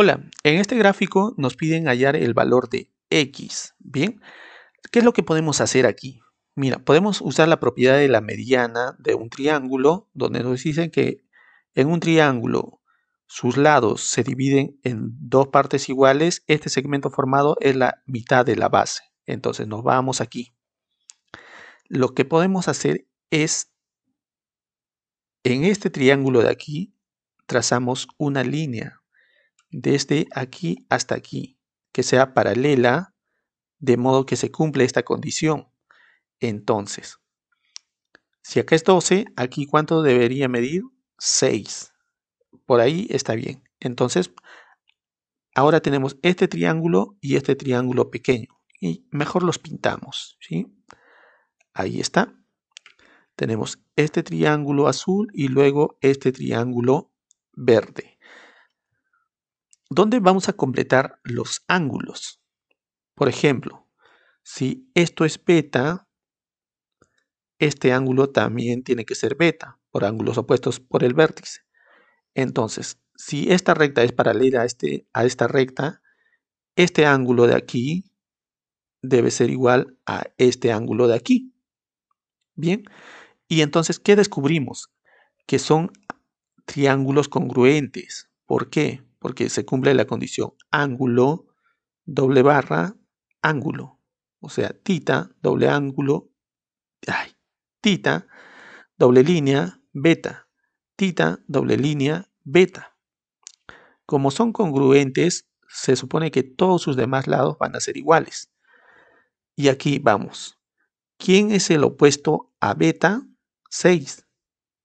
Hola, en este gráfico nos piden hallar el valor de x, ¿bien? ¿Qué es lo que podemos hacer aquí? Mira, podemos usar la propiedad de la mediana de un triángulo, donde nos dicen que en un triángulo sus lados se dividen en dos partes iguales, este segmento formado es la mitad de la base. Entonces nos vamos aquí. Lo que podemos hacer es, en este triángulo de aquí, trazamos una línea desde aquí hasta aquí, que sea paralela, de modo que se cumple esta condición. Entonces, si acá es 12, aquí cuánto debería medir? 6. Por ahí está bien. Entonces, ahora tenemos este triángulo y este triángulo pequeño. Y mejor los pintamos, ¿sí? Ahí está. Tenemos este triángulo azul y luego este triángulo verde. ¿Dónde vamos a completar los ángulos. Por ejemplo, si esto es beta, este ángulo también tiene que ser beta, por ángulos opuestos por el vértice. Entonces, si esta recta es paralela a, este, a esta recta, este ángulo de aquí debe ser igual a este ángulo de aquí. Bien, y entonces, ¿qué descubrimos? Que son triángulos congruentes. ¿Por qué? Porque se cumple la condición ángulo, doble barra, ángulo. O sea, tita, doble ángulo, ay, tita, doble línea, beta. Tita, doble línea, beta. Como son congruentes, se supone que todos sus demás lados van a ser iguales. Y aquí vamos. ¿Quién es el opuesto a beta? 6.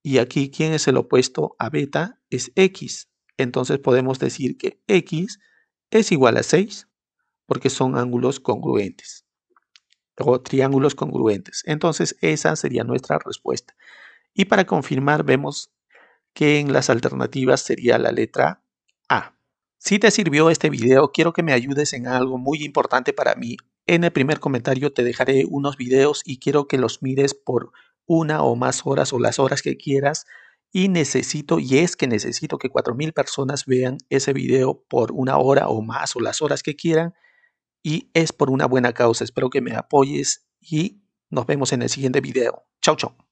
Y aquí, ¿quién es el opuesto a beta? Es X entonces podemos decir que X es igual a 6 porque son ángulos congruentes o triángulos congruentes. Entonces esa sería nuestra respuesta. Y para confirmar vemos que en las alternativas sería la letra A. Si te sirvió este video, quiero que me ayudes en algo muy importante para mí. En el primer comentario te dejaré unos videos y quiero que los mires por una o más horas o las horas que quieras y necesito, y es que necesito que 4.000 personas vean ese video por una hora o más o las horas que quieran y es por una buena causa. Espero que me apoyes y nos vemos en el siguiente video. Chau, chau.